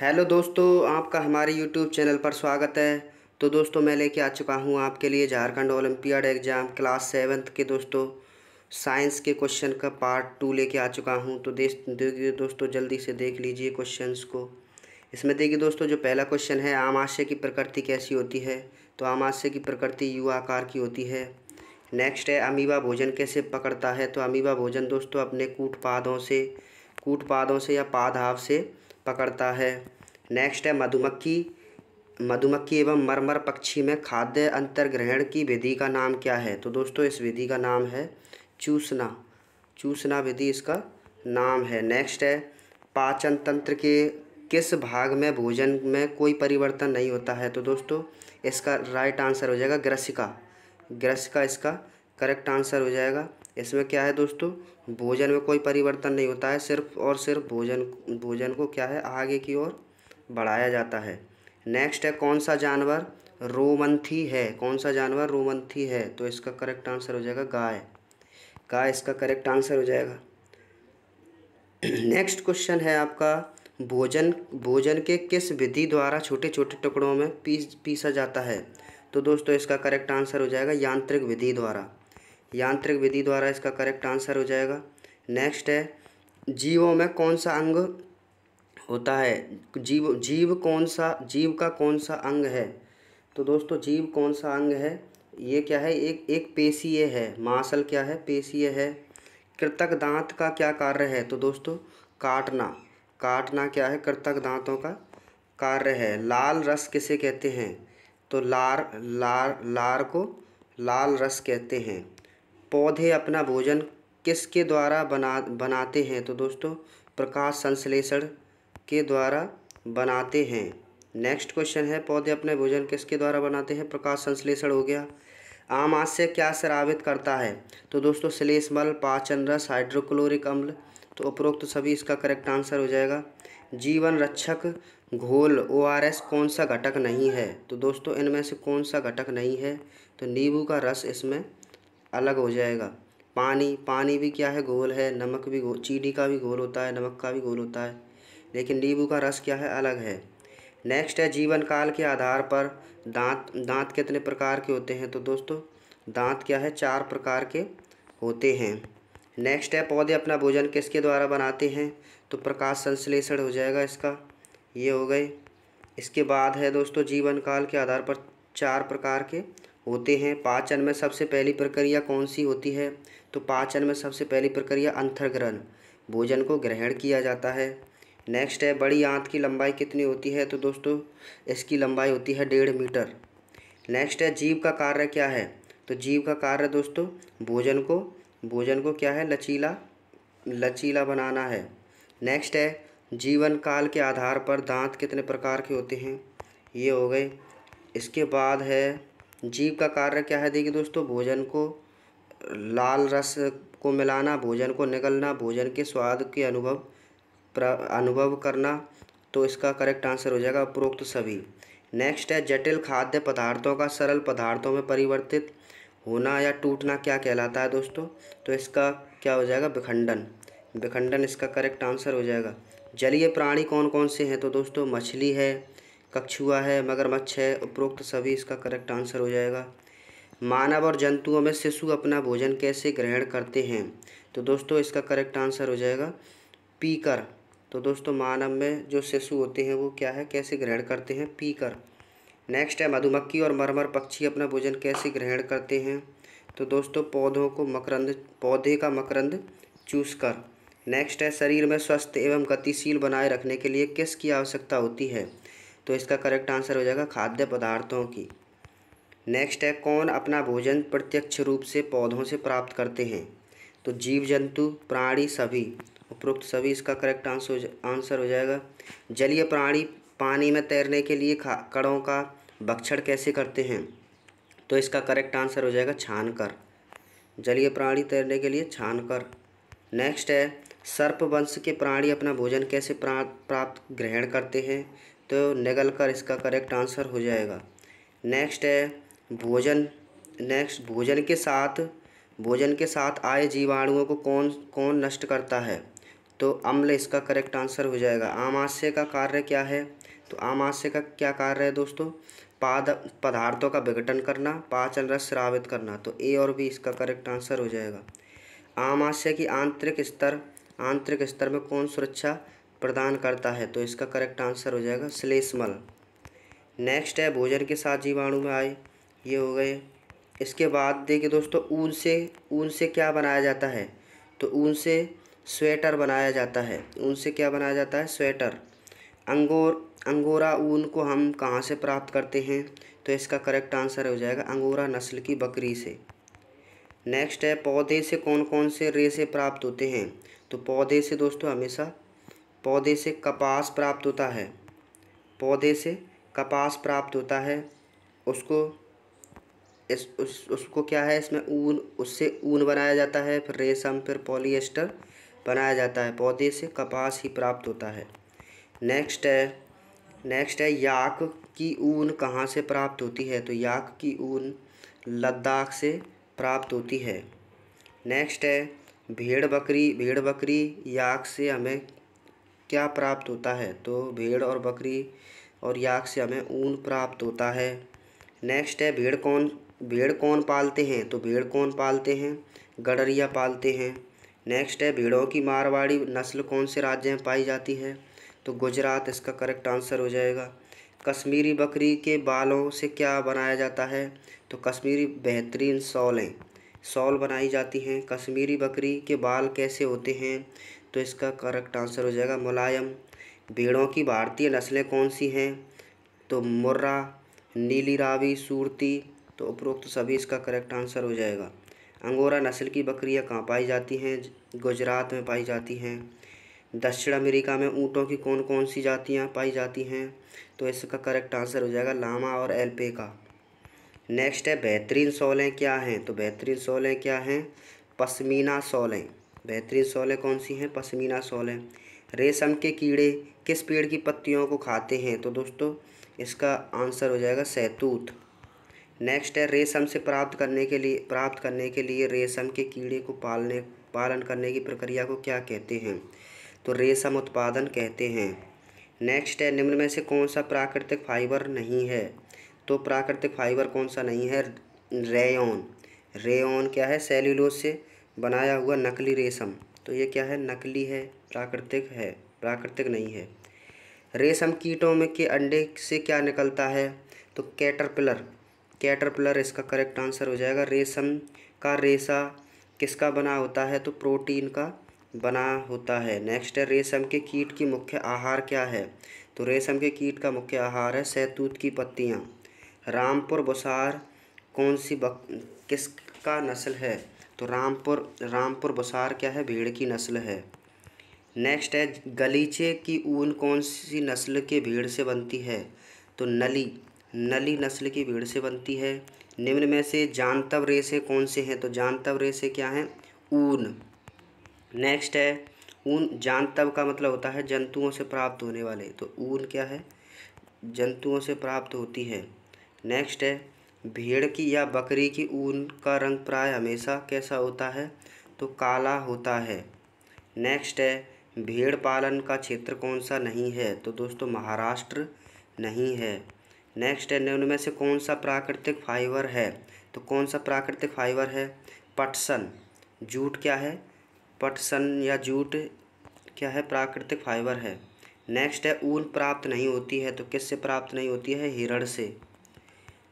hello दोस्तों आपका हमारे यूट्यूब चैनल पर स्वागत है तो दोस्तों मैं लेके आ चुका हूँ आपके लिए Jharkhand Olympiad exam class seventh के दोस्तों साइंस के क्वेश्चन का पार्ट टू लेके आ चुका हूँ तो देख देखिए दोस्तों जल्दी से देख लीजिए क्वेश्चंस को इसमें देखिए दोस्तों जो पहला क्वेश्चन है आमाशय की प्रकृति कैसी होती है तो आमाशय की प्रकृति यू आकार की होती है नेक्स्ट है अमीबा भोजन कैसे पकड़ता है तो अमीबा भोजन दोस्तों अपने कूट पादों से कूट पादों से या पादहाव से पकड़ता है नेक्स्ट है मधुमक्खी मधुमक्खी एवं मरमर पक्षी में खाद्य अंतर्ग्रहण की विधि का नाम क्या है तो दोस्तों इस विधि का नाम है चूसना चूसना विधि इसका नाम है नेक्स्ट है पाचन तंत्र के किस भाग में भोजन में कोई परिवर्तन नहीं होता है तो दोस्तों इसका राइट आंसर हो जाएगा ग्रसिका ग्रसिका इसका करेक्ट आंसर हो जाएगा इसमें क्या है दोस्तों भोजन में कोई परिवर्तन नहीं होता है सिर्फ और सिर्फ भोजन भोजन को क्या है आगे की ओर बढ़ाया जाता है नेक्स्ट है कौन सा जानवर रोमंथी है कौन सा जानवर रोमंथी है तो इसका करेक्ट आंसर हो जाएगा गाय गाय इसका करेक्ट आंसर हो जाएगा नेक्स्ट क्वेश्चन है आपका भोजन भोजन के किस विधि द्वारा छोटे छोटे टुकड़ों में पीस पीसा जाता है तो दोस्तों इसका करेक्ट आंसर हो जाएगा यांत्रिक विधि द्वारा यांत्रिक विधि द्वारा इसका करेक्ट आंसर हो जाएगा नेक्स्ट है जीवों में कौन सा अंग होता है जीव जीव कौन सा जीव का कौन सा अंग है तो दोस्तों जीव कौन सा अंग है ये क्या है एक एक पेशीय है मांसल क्या है पेशीय है कृतक दांत का क्या कार्य है तो दोस्तों काटना काटना क्या है कृतक दांतों का कार्य है लाल रस किसे कहते हैं तो लार लार लार को लाल रस कहते हैं पौधे अपना भोजन किसके द्वारा बना बनाते हैं तो दोस्तों प्रकाश संश्लेषण के द्वारा बनाते हैं नेक्स्ट क्वेश्चन है पौधे अपने भोजन किसके द्वारा बनाते हैं प्रकाश संश्लेषण हो गया आमाशय क्या श्रावित करता है तो दोस्तों श्लेषमल पाचन रस हाइड्रोक्लोरिक अम्ल तो उपरोक्त तो सभी इसका करेक्ट आंसर हो जाएगा जीवन रक्षक घोल ओ आर एस कौन सा घटक नहीं है तो दोस्तों इनमें से कौन सा घटक नहीं है तो नींबू का रस इसमें अलग हो जाएगा पानी पानी भी क्या है घोल है नमक भी घोल चीनी का भी घोल होता है नमक का भी घोल होता है लेकिन नींबू का रस क्या है अलग है नेक्स्ट है जीवन काल के आधार पर दांत दांत कितने प्रकार के होते हैं तो दोस्तों दांत क्या है चार प्रकार के होते हैं नेक्स्ट है पौधे अपना भोजन किसके द्वारा बनाते हैं तो प्रकाश संश्लेषण हो जाएगा इसका ये हो गए इसके बाद है दोस्तों जीवन काल के आधार पर चार प्रकार के होते हैं पाचन में सबसे पहली प्रक्रिया कौन सी होती है तो पाचन में सबसे पहली प्रक्रिया अंतर्ग्रहण भोजन को ग्रहण किया जाता है नेक्स्ट है बड़ी आंत की लंबाई कितनी होती है तो दोस्तों इसकी लंबाई होती है डेढ़ मीटर नेक्स्ट है जीव का कार्य क्या है तो जीव का कार्य दोस्तों भोजन को भोजन को क्या है लचीला लचीला बनाना है नेक्स्ट है जीवन काल के आधार पर दांत कितने प्रकार के होते हैं ये हो गए इसके बाद है जीव का कार्य क्या है देखिए दोस्तों भोजन को लाल रस को मिलाना भोजन को निकलना भोजन के स्वाद के अनुभव अनुभव करना तो इसका करेक्ट आंसर हो जाएगा उपरोक्त सभी नेक्स्ट है जटिल खाद्य पदार्थों का सरल पदार्थों में परिवर्तित होना या टूटना क्या कहलाता है दोस्तों तो इसका क्या हो जाएगा विखंडन विखंडन इसका करेक्ट आंसर हो जाएगा जलीय प्राणी कौन कौन से हैं तो दोस्तों मछली है कछुआ है मगरमच्छ है उपरोक्त सभी इसका करेक्ट आंसर हो जाएगा मानव और जंतुओं में शिशु अपना भोजन कैसे ग्रहण करते हैं तो दोस्तों इसका करेक्ट आंसर हो जाएगा पीकर तो दोस्तों मानव में जो शिशु होते हैं वो क्या है कैसे ग्रहण करते हैं पीकर नेक्स्ट है मधुमक्खी और मरमर पक्षी अपना भोजन कैसे ग्रहण करते हैं तो दोस्तों पौधों को मकरंद पौधे का मकरंद चूस कर नेक्स्ट है शरीर में स्वस्थ एवं गतिशील बनाए रखने के लिए किसकी आवश्यकता होती है तो इसका करेक्ट आंसर हो जाएगा खाद्य पदार्थों की नेक्स्ट है कौन अपना भोजन प्रत्यक्ष रूप से पौधों से प्राप्त करते हैं तो जीव जंतु प्राणी सभी उपरोक्त सभी इसका करेक्ट आंसर आंसर हो जाएगा जलीय प्राणी पानी में तैरने के लिए खा कड़ों का भक्षण कैसे करते हैं तो इसका करेक्ट आंसर हो जाएगा छान कर जलीय प्राणी तैरने के लिए छान कर नेक्स्ट है सर्प वंश के प्राणी अपना भोजन कैसे प्राप्त ग्रहण करते हैं तो निगल कर इसका करेक्ट आंसर हो जाएगा नेक्स्ट है भोजन नेक्स्ट भोजन के साथ भोजन के साथ आए जीवाणुओं को कौन कौन नष्ट करता है तो अम्ल इसका करेक्ट आंसर हो जाएगा आमाशय का कार्य क्या है तो आमाशय का क्या कार्य है दोस्तों पाद पदार्थों का विघटन करना पाचन रस श्रावित करना तो ए और बी इसका करेक्ट आंसर हो जाएगा आमाशय की आंतरिक स्तर आंतरिक स्तर में कौन सुरक्षा प्रदान करता है तो इसका करेक्ट आंसर हो जाएगा श्लेष्मल नेक्स्ट है भोजन के साथ जीवाणु में आए ये हो गए इसके बाद देखिए दोस्तों ऊन से ऊन से क्या बनाया जाता है तो ऊन से स्वेटर बनाया जाता है ऊन से क्या बनाया जाता है स्वेटर अंगोर अंगोरा ऊन को हम कहाँ से प्राप्त करते हैं तो इसका करेक्ट आंसर हो जाएगा अंगोरा नस्ल की बकरी से नेक्स्ट है पौधे से कौन कौन से रेसे प्राप्त होते हैं तो पौधे से दोस्तों हमेशा पौधे से कपास प्राप्त होता है पौधे से कपास प्राप्त होता है उसको इस उस उसको क्या है इसमें ऊन उससे ऊन बनाया जाता है फिर रेशम फिर पॉलिएस्टर बनाया जाता है पौधे से कपास ही प्राप्त होता है नेक्स्ट है नेक्स्ट है याक की ऊन कहाँ से प्राप्त होती है तो याक की ऊन लद्दाख से प्राप्त होती है नेक्स्ट है भेड़ बकरी भेड़ बकरी याक से हमें क्या प्राप्त होता है तो भेड़ और बकरी और याक से हमें ऊन प्राप्त होता है नेक्स्ट है भेड़ कौन भेड़ कौन पालते हैं तो भेड़ कौन पालते हैं गडरिया पालते हैं नेक्स्ट है भेड़ों की मारवाड़ी नस्ल कौन से राज्य में पाई जाती है तो गुजरात इसका करेक्ट आंसर हो जाएगा कश्मीरी बकरी के बालों से क्या बनाया जाता है तो कश्मीरी बेहतरीन सॉलें सॉल बनाई जाती हैं कश्मीरी बकरी के बाल कैसे होते हैं तो इसका करेक्ट आंसर हो जाएगा मुलायम भेड़ों की भारतीय नस्लें कौन सी हैं तो मुर्रा नीली रावी सूरती तो उपरोक्त सभी इसका करेक्ट आंसर हो जाएगा अंगोरा नस्ल की बकरियां कहाँ पाई जाती हैं गुजरात में पाई जाती हैं दक्षिण अमेरिका में ऊँटों की कौन कौन सी जातियाँ पाई जाती हैं तो इसका करेक्ट आंसर हो जाएगा लामा और का नेक्स्ट है बेहतरीन सोलें क्या हैं तो बेहतरीन सोलें क्या हैं पश्मीना सोलें बेहतरीन सोलें कौन सी हैं पश्मीना सोलें रेशम के कीड़े किस पेड़ की पत्तियों को खाते हैं तो दोस्तों इसका आंसर हो जाएगा सैतूत नेक्स्ट है रेशम से प्राप्त करने के लिए प्राप्त करने के लिए रेशम के कीड़े को पालने पालन करने की प्रक्रिया को क्या कहते हैं तो रेशम उत्पादन कहते हैं नेक्स्ट है निम्न में से कौन सा प्राकृतिक फाइबर नहीं है तो प्राकृतिक फाइबर कौन सा नहीं है रेयन रेयन क्या है सेल्यूलोज से बनाया हुआ नकली रेशम तो ये क्या है नकली है प्राकृतिक है प्राकृतिक नहीं है रेशम कीटों में के अंडे से क्या निकलता है तो कैटरपिलर कैटरपिलर इसका करेक्ट आंसर हो जाएगा रेशम का रेशा किसका बना होता है तो प्रोटीन का बना होता है नेक्स्ट है रेशम के कीट की मुख्य आहार क्या है तो रेशम के कीट का मुख्य आहार है सैतूत की पत्तियाँ रामपुर बसार कौन सी बक किसका नस्ल है तो रामपुर रामपुर बसार क्या है भेड़ की नस्ल है नेक्स्ट है गलीचे की ऊन कौन सी नस्ल के भेड़ से बनती है तो नली नली नस्ल की भेड़ से बनती है निम्न में से जानतव रेसे कौन से हैं तो जानतव रेसे क्या हैं ऊन नेक्स्ट है ऊन जानतव का मतलब होता है जंतुओं से प्राप्त होने वाले तो ऊन क्या है जंतुओं से प्राप्त होती है नेक्स्ट है भेड़ की या बकरी की ऊन का रंग प्राय हमेशा कैसा होता है तो काला होता है नेक्स्ट है भेड़ पालन का क्षेत्र कौन सा नहीं है तो दोस्तों महाराष्ट्र नहीं है नेक्स्ट है में से कौन सा प्राकृतिक फाइबर है तो कौन सा प्राकृतिक फाइबर है पटसन जूट क्या है पटसन या जूट क्या है प्राकृतिक फाइबर है नेक्स्ट है ऊन प्राप्त नहीं होती है तो किससे प्राप्त नहीं होती है हिरण से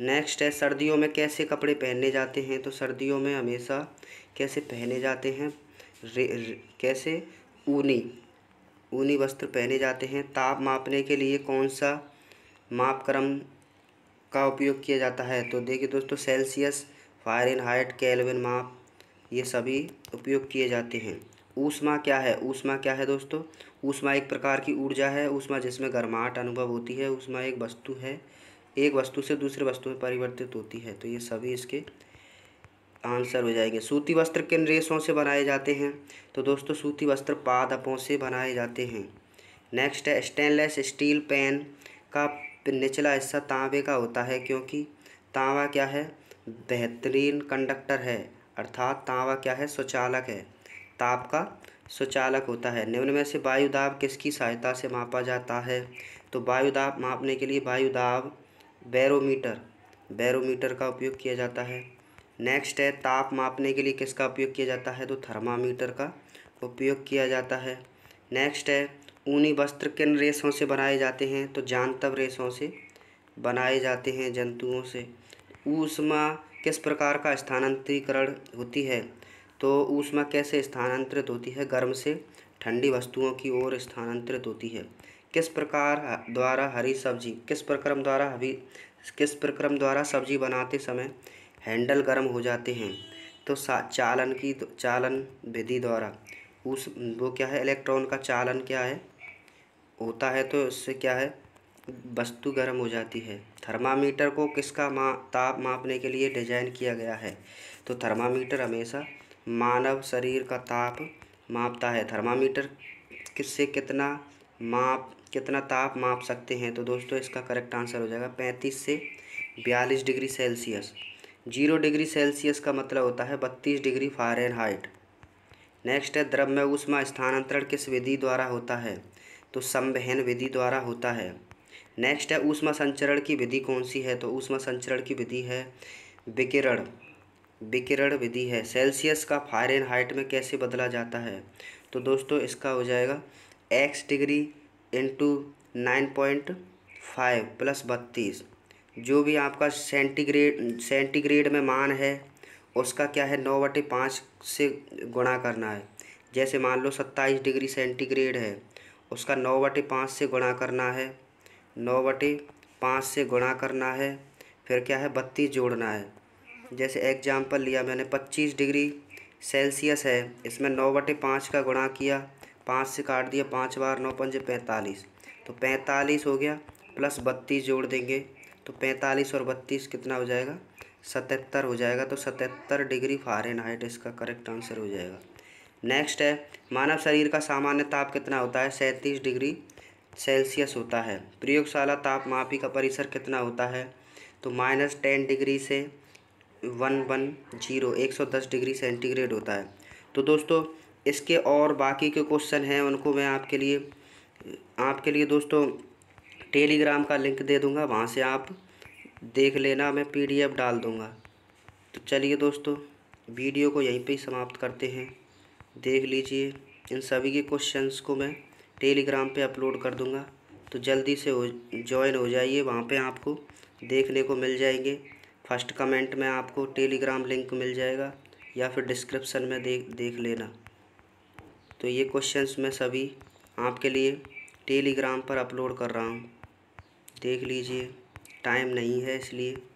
नेक्स्ट है सर्दियों में कैसे कपड़े पहने जाते हैं तो सर्दियों में हमेशा कैसे पहने जाते हैं रे, रे, कैसे ऊनी ऊनी वस्त्र पहने जाते हैं ताप मापने के लिए कौन सा मापक्रम का उपयोग किया जाता है तो देखिए दोस्तों सेल्सियस फारेनहाइट कैलविन माप ये सभी उपयोग किए जाते हैं ऊष्मा क्या है ऊष्मा क्या है दोस्तों ऊष्मा एक प्रकार की ऊर्जा है ऊष्मा जिसमें गर्माहट अनुभव होती है ऊष्मा एक वस्तु है एक वस्तु से दूसरे वस्तु में परिवर्तित होती है तो ये सभी इसके आंसर हो जाएंगे सूती वस्त्र किन रेशों से बनाए जाते हैं तो दोस्तों सूती वस्त्र पादपों से बनाए जाते हैं नेक्स्ट है स्टेनलेस स्टील पैन का निचला हिस्सा तांबे का होता है क्योंकि तांबा क्या है बेहतरीन कंडक्टर है अर्थात तांबा क्या है स्वचालक है ताप का स्वचालक होता है निम्न में से वायु किसकी सहायता से मापा जाता है तो वायु दाब मापने के लिए वायु बैरोमीटर बैरोमीटर का उपयोग किया जाता है नेक्स्ट है ताप मापने के लिए किसका उपयोग किया जाता है तो थर्मामीटर का उपयोग किया जाता है नेक्स्ट है ऊनी वस्त्र किन रेशों से बनाए जाते हैं तो जानतव रेशों से बनाए जाते हैं जंतुओं से ऊष्मा किस प्रकार का स्थानांतरीकरण होती है तो ऊष्मा कैसे स्थानांतरित होती है गर्म से ठंडी वस्तुओं की ओर स्थानांतरित होती है किस प्रकार द्वारा हरी सब्जी किस प्रक्रम द्वारा हरी किस प्रक्रम द्वारा सब्जी बनाते समय हैंडल गर्म हो जाते हैं तो चालन की चालन विधि द्वारा उस वो क्या है इलेक्ट्रॉन का चालन क्या है होता है तो इससे क्या है वस्तु गर्म हो जाती है थर्मामीटर को किसका मा ताप मापने के लिए डिजाइन किया गया है तो थर्मामीटर हमेशा मानव शरीर का ताप मापता है थर्मामीटर किससे कितना माप कितना ताप माप सकते हैं तो दोस्तों इसका करेक्ट आंसर हो जाएगा पैंतीस से बयालीस degree Celsius zero degree Celsius का मतलब होता है बत्तीस डिग्री फारेन नेक्स्ट है द्रव्य उष्मा स्थानांतरण किस विधि द्वारा होता है तो संवहन विधि द्वारा होता है नेक्स्ट है ऊष्मा संचरण की विधि कौन सी है तो ऊष्मा संचरण की विधि है विकिरण विकिरण विधि है सेल्सियस का फारेन में कैसे बदला जाता है तो दोस्तों इसका हो जाएगा X degree into nine point five plus बत्तीस जो भी आपका सेंटीग्रेड सेंटीग्रेड में मान है उसका क्या है नौ बटे पाँच से गुणा करना है जैसे मान लो सत्ताईस डिग्री सेंटीग्रेड है उसका नौ बटे पाँच से गुणा करना है नौ बटे पाँच से गुणा करना है फिर क्या है बत्तीस जोड़ना है जैसे एग्जाम्पल लिया मैंने पच्चीस डिग्री सेल्सियस है इसमें नौ बटे पाँच का गुणा किया पाँच से काट दिया पाँच बार नौ पंजे पैंतालीस तो पैंतालीस हो गया प्लस बत्तीस जोड़ देंगे तो पैंतालीस और बत्तीस कितना हो जाएगा सतहत्तर हो जाएगा तो सतहत्तर डिग्री फारेनहाइट इसका करेक्ट आंसर हो जाएगा नेक्स्ट है मानव शरीर का सामान्य ताप कितना होता है सैंतीस डिग्री सेल्सियस होता है प्रयोगशाला तापमापी का परिसर कितना होता है तो माइनस टेन डिग्री से वन वन जीरो एक सौ दस डिग्री सेंटीग्रेड होता है तो दोस्तों इसके और बाकी के क्वेश्चन हैं उनको मैं आपके लिए आपके लिए दोस्तों टेलीग्राम का लिंक दे दूँगा वहाँ से आप देख लेना मैं पीडीएफ डाल दूँगा तो चलिए दोस्तों वीडियो को यहीं पे ही समाप्त करते हैं देख लीजिए इन सभी के क्वेश्चंस को मैं टेलीग्राम पे अपलोड कर दूँगा तो जल्दी से हो ज्वाइन हो जाइए वहाँ पे आपको देखने को मिल जाएंगे फर्स्ट कमेंट में आपको टेलीग्राम लिंक मिल जाएगा या फिर डिस्क्रिप्सन में देख देख लेना तो ये क्वेश्चंस मैं सभी आपके लिए टेलीग्राम पर अपलोड कर रहा हूँ देख लीजिए टाइम नहीं है इसलिए